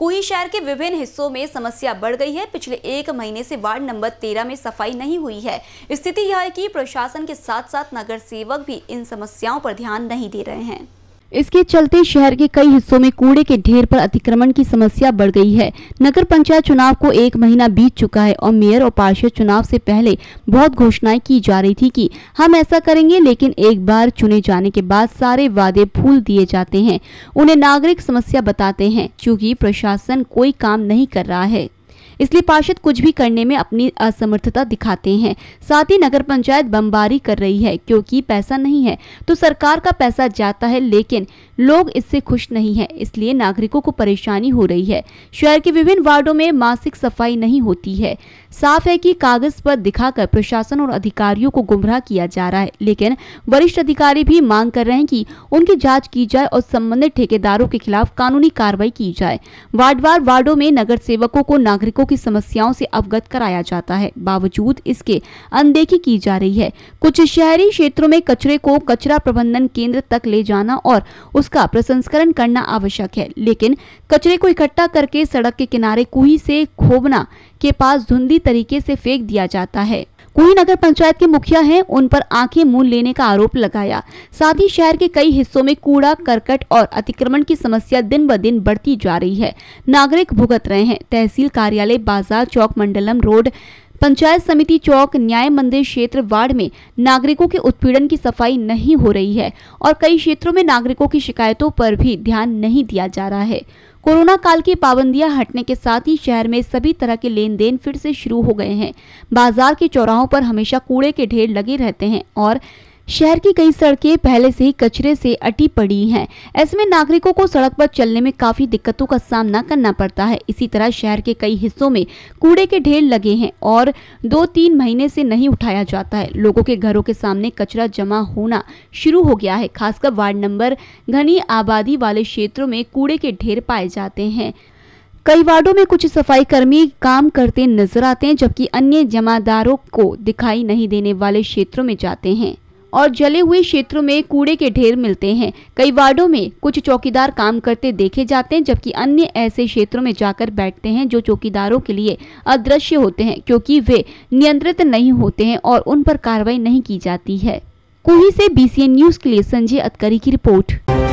कोही शहर के विभिन्न हिस्सों में समस्या बढ़ गई है पिछले एक महीने से वार्ड नंबर तेरह में सफाई नहीं हुई है स्थिति यह है कि प्रशासन के साथ साथ नगर सेवक भी इन समस्याओं पर ध्यान नहीं दे रहे हैं इसके चलते शहर के कई हिस्सों में कूड़े के ढेर पर अतिक्रमण की समस्या बढ़ गई है नगर पंचायत चुनाव को एक महीना बीत चुका है और मेयर और पार्षद चुनाव से पहले बहुत घोषणाएं की जा रही थी कि हम ऐसा करेंगे लेकिन एक बार चुने जाने के बाद सारे वादे भूल दिए जाते हैं उन्हें नागरिक समस्या बताते हैं क्योंकि प्रशासन कोई काम नहीं कर रहा है इसलिए पार्षद कुछ भी करने में अपनी असमर्थता दिखाते हैं साथ ही नगर पंचायत बमबारी कर रही है क्योंकि पैसा नहीं है तो सरकार का पैसा जाता है लेकिन लोग इससे खुश नहीं है इसलिए नागरिकों को परेशानी हो रही है शहर के विभिन्न वार्डो में मासिक सफाई नहीं होती है साफ है की कागज पर दिखाकर प्रशासन और अधिकारियों को गुमराह किया जा रहा है लेकिन वरिष्ठ अधिकारी भी मांग कर रहे हैं की उनकी जाँच की जाए और संबंधित ठेकेदारों के खिलाफ कानूनी कार्रवाई की जाए वार्डवार वार्डो में नगर सेवकों को नागरिकों की समस्याओं से अवगत कराया जाता है बावजूद इसके अनदेखी की जा रही है कुछ शहरी क्षेत्रों में कचरे को कचरा प्रबंधन केंद्र तक ले जाना और उसका प्रसंस्करण करना आवश्यक है लेकिन कचरे को इकट्ठा करके सड़क के किनारे कुही से खोबना के पास धुंधी तरीके से फेंक दिया जाता है कोई नगर पंचायत के मुखिया हैं उन पर आंखें मूल लेने का आरोप लगाया साथ ही शहर के कई हिस्सों में कूड़ा करकट और अतिक्रमण की समस्या दिन ब दिन बढ़ती जा रही है नागरिक भुगत रहे हैं तहसील कार्यालय बाजार चौक मंडलम रोड पंचायत समिति चौक न्याय मंदिर क्षेत्र वार्ड में नागरिकों के उत्पीड़न की सफाई नहीं हो रही है और कई क्षेत्रों में नागरिकों की शिकायतों पर भी ध्यान नहीं दिया जा रहा है कोरोना काल की पाबंदियां हटने के साथ ही शहर में सभी तरह के लेन देन फिर से शुरू हो गए हैं बाजार के चौराहों पर हमेशा कूड़े के ढेर लगे रहते हैं और शहर की कई सड़कें पहले से ही कचरे से अटी पड़ी हैं ऐसे में नागरिकों को सड़क पर चलने में काफी दिक्कतों का सामना करना पड़ता है इसी तरह शहर के कई हिस्सों में कूड़े के ढेर लगे हैं और दो तीन महीने से नहीं उठाया जाता है लोगों के घरों के सामने कचरा जमा होना शुरू हो गया है खासकर वार्ड नंबर घनी आबादी वाले क्षेत्रों में कूड़े के ढेर पाए जाते हैं कई वार्डों में कुछ सफाई कर्मी काम करते नजर आते हैं जबकि अन्य जमादारों को दिखाई नहीं देने वाले क्षेत्रों में जाते हैं और जले हुए क्षेत्रों में कूड़े के ढेर मिलते हैं कई वार्डो में कुछ चौकीदार काम करते देखे जाते हैं जबकि अन्य ऐसे क्षेत्रों में जाकर बैठते हैं जो चौकीदारों के लिए अदृश्य होते हैं क्योंकि वे नियंत्रित नहीं होते हैं और उन पर कार्रवाई नहीं की जाती है कुही से बी न्यूज के लिए संजय अतकरी की रिपोर्ट